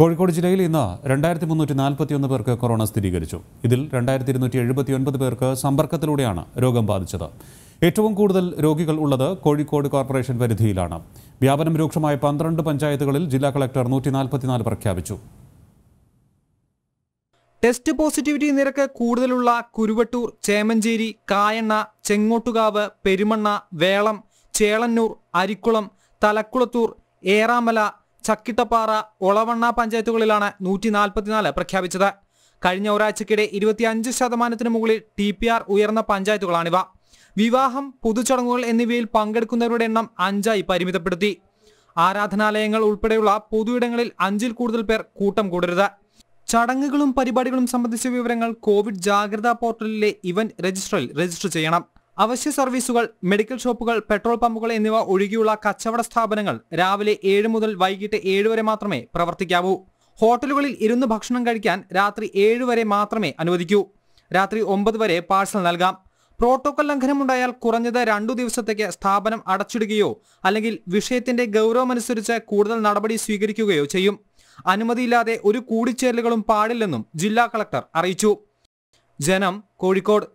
കോഴിക്കോട് ജില്ലയിൽ ഇന്ന് രണ്ടായിരത്തി മുന്നൂറ്റി നാൽപ്പത്തിയൊന്ന് പേർക്ക് കൊറോണ സ്ഥിരീകരിച്ചു ഇതിൽ രണ്ടായിരത്തി ഇരുന്നൂറ്റി ഒൻപത് പേർക്ക് സമ്പർക്കത്തിലൂടെയാണ് രോഗം ബാധിച്ചത് ഏറ്റവും കൂടുതൽ രോഗികൾ ഉള്ളത് കോഴിക്കോട് കോർപ്പറേഷൻ പരിധിയിലാണ് വ്യാപനം രൂക്ഷമായ പന്ത്രണ്ട് പഞ്ചായത്തുകളിൽ ജില്ലാ കളക്ടർ നൂറ്റി നാൽപ്പത്തിനാല് പ്രഖ്യാപിച്ചു ടെസ്റ്റ് പോസിറ്റിവിറ്റി നിരക്ക് കൂടുതലുള്ള കുരുവട്ടൂർ ചേമഞ്ചേരി കായണ്ണ ചെങ്ങോട്ടുകാവ് പെരുമണ്ണ വേളം ചേളന്നൂർ അരിക്കുളം തലക്കുളത്തൂർ ഏറാമല ചക്കിട്ടപ്പാറ ഒളവണ്ണ പഞ്ചായത്തുകളിലാണ് നൂറ്റി നാൽപ്പത്തിനാല് പ്രഖ്യാപിച്ചത് കഴിഞ്ഞ ഒരാഴ്ചക്കിടെ ഇരുപത്തിയഞ്ച് ശതമാനത്തിന് മുകളിൽ ടി പി ആർ ഉയർന്ന പഞ്ചായത്തുകളാണിവ വിവാഹം പൊതുചടങ്ങുകൾ എന്നിവയിൽ പങ്കെടുക്കുന്നവരുടെ എണ്ണം അഞ്ചായി പരിമിതപ്പെടുത്തി ആരാധനാലയങ്ങൾ ഉൾപ്പെടെയുള്ള പൊതുയിടങ്ങളിൽ അഞ്ചിൽ കൂടുതൽ പേർ കൂട്ടം കൂടരുത് ചടങ്ങുകളും പരിപാടികളും സംബന്ധിച്ച വിവരങ്ങൾ കോവിഡ് ജാഗ്രതാ പോർട്ടലിലെ ഇവന്റ് രജിസ്റ്ററിൽ രജിസ്റ്റർ ചെയ്യണം അവശ്യ സർവീസുകൾ മെഡിക്കൽ ഷോപ്പുകൾ പെട്രോൾ പമ്പുകൾ എന്നിവ ഒഴികെയുള്ള കച്ചവട സ്ഥാപനങ്ങൾ രാവിലെ ഏഴ് മുതൽ വൈകിട്ട് ഏഴ് വരെ മാത്രമേ പ്രവർത്തിക്കാവൂ ഹോട്ടലുകളിൽ ഇരുന്ന് ഭക്ഷണം കഴിക്കാൻ രാത്രി ഏഴ് വരെ മാത്രമേ അനുവദിക്കൂ രാത്രി ഒമ്പത് വരെ പാഴ്സൽ നൽകാം പ്രോട്ടോക്കോൾ ലംഘനമുണ്ടായാൽ കുറഞ്ഞത് രണ്ടു ദിവസത്തേക്ക് സ്ഥാപനം അടച്ചിടുകയോ അല്ലെങ്കിൽ വിഷയത്തിന്റെ ഗൗരവമനുസരിച്ച് കൂടുതൽ നടപടി സ്വീകരിക്കുകയോ ചെയ്യും അനുമതിയില്ലാതെ ഒരു കൂടിച്ചേരലുകളും പാടില്ലെന്നും ജില്ലാ കളക്ടർ അറിയിച്ചു ജനം കോഴിക്കോട്